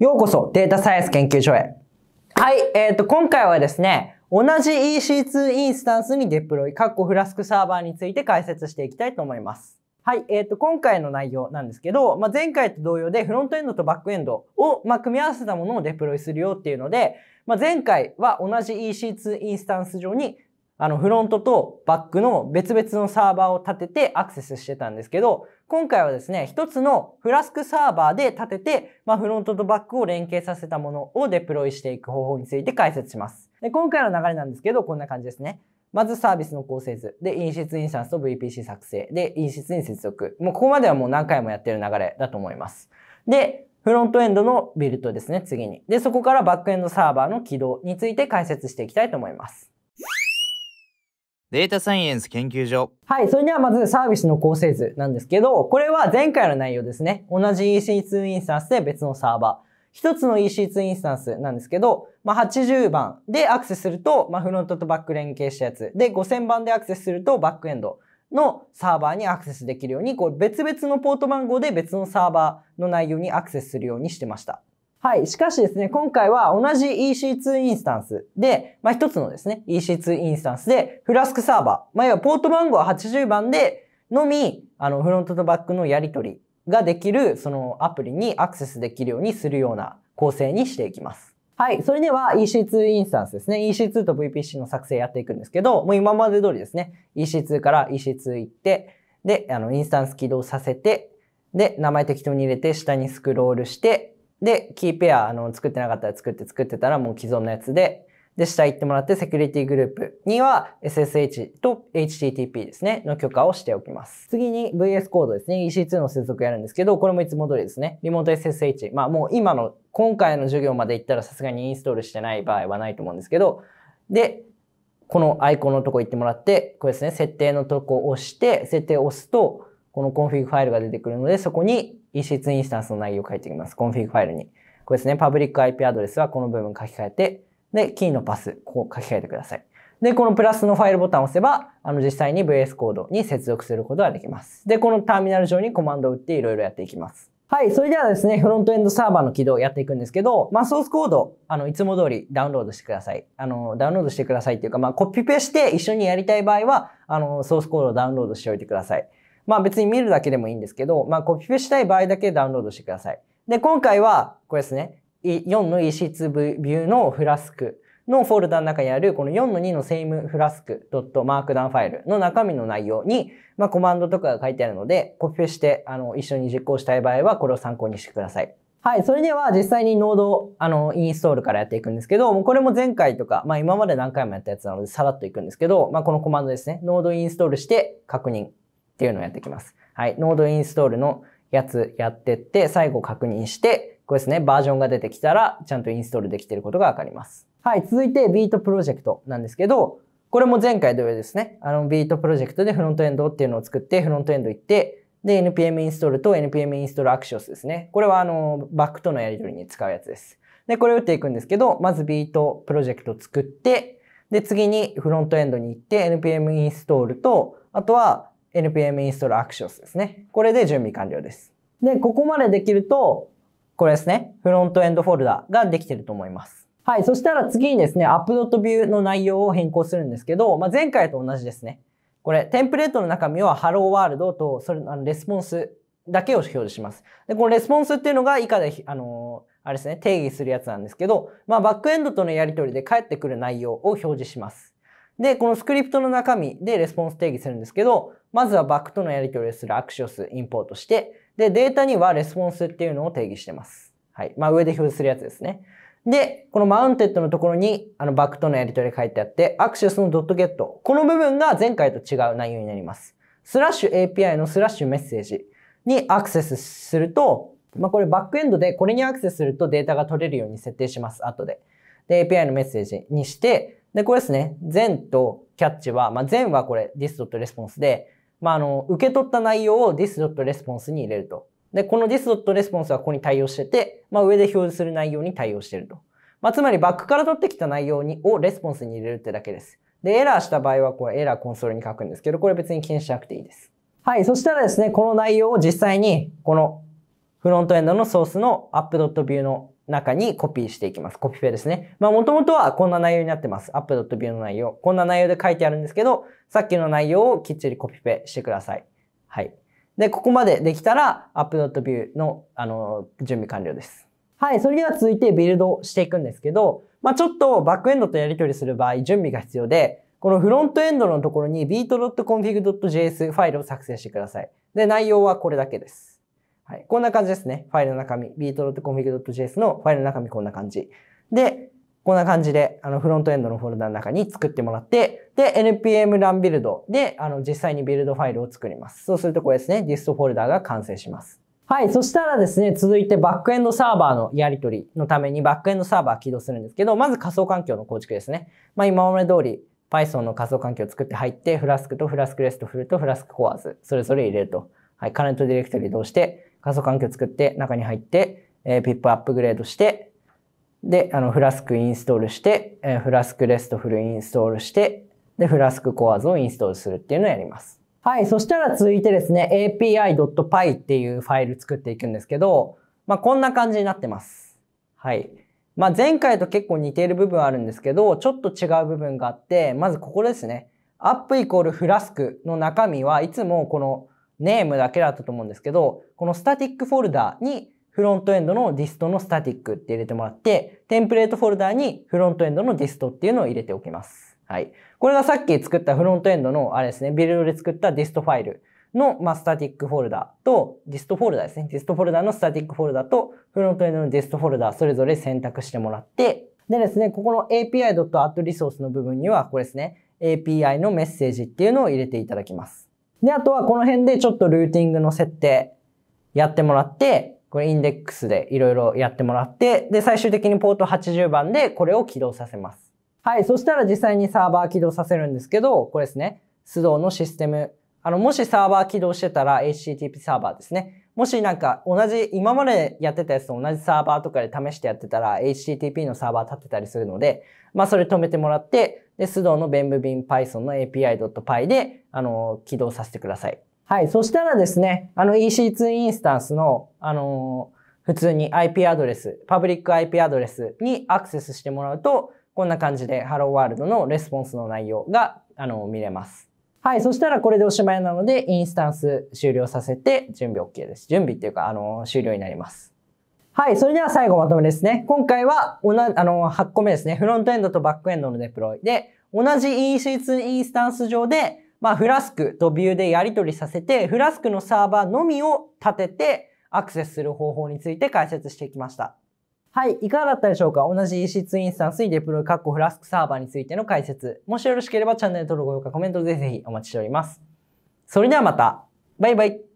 ようこそデータサイエンス研究所へ。はい、えっ、ー、と、今回はですね、同じ EC2 インスタンスにデプロイ、カッコフラスクサーバーについて解説していきたいと思います。はい、えっ、ー、と、今回の内容なんですけど、まあ、前回と同様でフロントエンドとバックエンドを、まあ、組み合わせたものをデプロイするよっていうので、まあ、前回は同じ EC2 インスタンス上にあの、フロントとバックの別々のサーバーを立ててアクセスしてたんですけど、今回はですね、一つのフラスクサーバーで立てて、まあ、フロントとバックを連携させたものをデプロイしていく方法について解説します。で、今回の流れなんですけど、こんな感じですね。まずサービスの構成図。で、因質インスタンスと VPC 作成。で、因質に接続。もうここまではもう何回もやってる流れだと思います。で、フロントエンドのビルドですね、次に。で、そこからバックエンドサーバーの起動について解説していきたいと思います。データサイエンス研究所。はい。それではまずサービスの構成図なんですけど、これは前回の内容ですね。同じ EC2 インスタンスで別のサーバー。一つの EC2 インスタンスなんですけど、まあ、80番でアクセスすると、まあ、フロントとバック連携したやつ。で、5000番でアクセスすると、バックエンドのサーバーにアクセスできるように、こう別々のポート番号で別のサーバーの内容にアクセスするようにしてました。はい。しかしですね、今回は同じ EC2 インスタンスで、まあ、一つのですね、EC2 インスタンスで、フラスクサーバー、まあ、要はポート番号80番でのみ、あの、フロントとバックのやり取りができる、そのアプリにアクセスできるようにするような構成にしていきます。はい。それでは EC2 インスタンスですね。EC2 と VPC の作成やっていくんですけど、もう今まで通りですね、EC2 から EC2 行って、で、あの、インスタンス起動させて、で、名前適当に入れて、下にスクロールして、で、キーペア、あの、作ってなかったら作って作ってたらもう既存のやつで、で、下行ってもらって、セキュリティグループには SSH と HTTP ですね、の許可をしておきます。次に VS コードですね、EC2 の接続やるんですけど、これもいつも通りですね、リモート SSH。まあもう今の、今回の授業まで行ったらさすがにインストールしてない場合はないと思うんですけど、で、このアイコンのとこ行ってもらって、これですね、設定のとこを押して、設定を押すと、このコンフィグファイルが出てくるので、そこに EC2 インスタンスの内容を書いていきます。コンフィグファイルに。これですね、パブリック IP アドレスはこの部分書き換えて、で、キーのパス、ここ書き換えてください。で、このプラスのファイルボタンを押せば、あの実際に VS コードに接続することができます。で、このターミナル上にコマンドを打っていろいろやっていきます。はい、それではですね、フロントエンドサーバーの起動をやっていくんですけど、まあ、ソースコード、あの、いつも通りダウンロードしてください。あの、ダウンロードしてくださいっていうか、まあ、コピペして一緒にやりたい場合は、あの、ソースコードをダウンロードしておいてください。まあ別に見るだけでもいいんですけど、まあコピペしたい場合だけダウンロードしてください。で、今回は、これですね。4の EC2 ビューのフラスクのフォルダの中にある、この4の2のセイムフラスクドットマークダウンファイルの中身の内容に、まあコマンドとかが書いてあるので、コピペして、あの、一緒に実行したい場合は、これを参考にしてください。はい。それでは実際にノード、あの、インストールからやっていくんですけど、もうこれも前回とか、まあ今まで何回もやったやつなのでさらっといくんですけど、まあこのコマンドですね。ノードインストールして確認。っていうのをやっていきます。はい。ノードインストールのやつやってって、最後確認して、これですね、バージョンが出てきたら、ちゃんとインストールできていることがわかります。はい。続いて、ビートプロジェクトなんですけど、これも前回同様ですね。あの、ビートプロジェクトでフロントエンドっていうのを作って、フロントエンド行って、で、npm インストールと npm インストールアクショスですね。これはあの、バックとのやり取りに使うやつです。で、これを打っていくんですけど、まずビートプロジェクト作って、で、次にフロントエンドに行って npm インストールと、あとは npm install actions ですね。これで準備完了です。で、ここまでできると、これですね。フロントエンドフォルダができてると思います。はい。そしたら次にですね、app.view の内容を変更するんですけど、まあ、前回と同じですね。これ、テンプレートの中身は Hello World と、それのレスポンスだけを表示します。で、このレスポンスっていうのが以下で、あのあれですね、定義するやつなんですけど、まあ、バックエンドとのやり取りで返ってくる内容を表示します。で、このスクリプトの中身でレスポンス定義するんですけど、まずはバックとのやり取りをするアクシオスインポートして、で、データにはレスポンスっていうのを定義してます。はい。まあ、上で表示するやつですね。で、このマウンテッドのところに、あの、バックとのやり取り書いてあって、アクシオスのドットゲット。この部分が前回と違う内容になります。スラッシュ API のスラッシュメッセージにアクセスすると、まあ、これバックエンドでこれにアクセスするとデータが取れるように設定します。後で。で、API のメッセージにして、で、これですね。全とキャッチは、まあ、全はこれ this.response で、まあ、あの、受け取った内容を this.response に入れると。で、この this.response はここに対応してて、まあ、上で表示する内容に対応してると。まあ、つまりバックから取ってきた内容にをレスポンスに入れるってだけです。で、エラーした場合はこれエラーコンソールに書くんですけど、これ別に気にしなくていいです。はい、そしたらですね、この内容を実際にこのフロントエンドのソースの app.view の中にコピーしていきます。コピペですね。まあ、もともとはこんな内容になってます。app.view の内容。こんな内容で書いてあるんですけど、さっきの内容をきっちりコピペしてください。はい。で、ここまでできたら、app.view の、あの、準備完了です。はい。それでは続いてビルドしていくんですけど、まあ、ちょっとバックエンドとやり取りする場合、準備が必要で、このフロントエンドのところに beat.config.js ファイルを作成してください。で、内容はこれだけです。はい。こんな感じですね。ファイルの中身。beat.config.js のファイルの中身こんな感じ。で、こんな感じで、あの、フロントエンドのフォルダの中に作ってもらって、で、npm run build で、あの、実際にビルドファイルを作ります。そうするとこれですね、ディストフォルダが完成します。はい。そしたらですね、続いてバックエンドサーバーのやり取りのためにバックエンドサーバー起動するんですけど、まず仮想環境の構築ですね。まあ今まで通り Python の仮想環境を作って入って、フラスクとフラスクレストフルとフラスクコアーズ、それぞれ入れると。はい。カレントディレクトリどうして、仮想環境作って中に入って、えー、ピップアップグレードして、で、あの、フラスクインストールして、えー、フラスクレストフルインストールして、で、フラスクコアーズをインストールするっていうのをやります。はい。そしたら続いてですね、api.py っていうファイル作っていくんですけど、まあ、こんな感じになってます。はい。まあ、前回と結構似ている部分あるんですけど、ちょっと違う部分があって、まずここですね。アップイコールフラスクの中身はいつもこのネームだけだったと思うんですけど、このスタティックフォルダにフロントエンドのディストのスタティックって入れてもらって、テンプレートフォルダにフロントエンドのディストっていうのを入れておきます。はい。これがさっき作ったフロントエンドの、あれですね、ビルドで作ったディストファイルの、まあ、スタティックフォルダと、ディストフォルダですね。ディストフォルダのスタティックフォルダと、フロントエンドのディストフォルダ、それぞれ選択してもらって、でですね、ここの API.AddResource の部分には、これですね、API のメッセージっていうのを入れていただきます。で、あとはこの辺でちょっとルーティングの設定やってもらって、これインデックスでいろいろやってもらって、で、最終的にポート80番でこれを起動させます。はい、そしたら実際にサーバー起動させるんですけど、これですね、須藤のシステム。あの、もしサーバー起動してたら HTTP サーバーですね。もしなんか同じ、今までやってたやつと同じサーバーとかで試してやってたら HTTP のサーバー立ってたりするので、まあそれ止めてもらって、で、須藤の弁 e 便 p y t h o n の API.py で、あの、起動させてください。はい。そしたらですね、あの EC2 インスタンスの、あの普通に IP アドレス、パブリック IP アドレスにアクセスしてもらうと、こんな感じで Hello World のレスポンスの内容が、あの見れます。はい。そしたらこれでおしまいなので、インスタンス終了させて、準備 OK です。準備っていうか、あの終了になります。はい、それでは最後まとめですね。今回は、同じ、あの、8個目ですね。フロントエンドとバックエンドのデプロイ。で、同じ EC2 インスタンス上で、まあ、フラスクとビューでやり取りさせて、フラスクのサーバーのみを立てて、アクセスする方法について解説してきました。はい、いかがだったでしょうか同じ EC2 インスタンスにデプロイ、カッコフラスクサーバーについての解説。もしよろしければチャンネル登録、高評価、コメントぜひぜひお待ちしております。それではまた。バイバイ。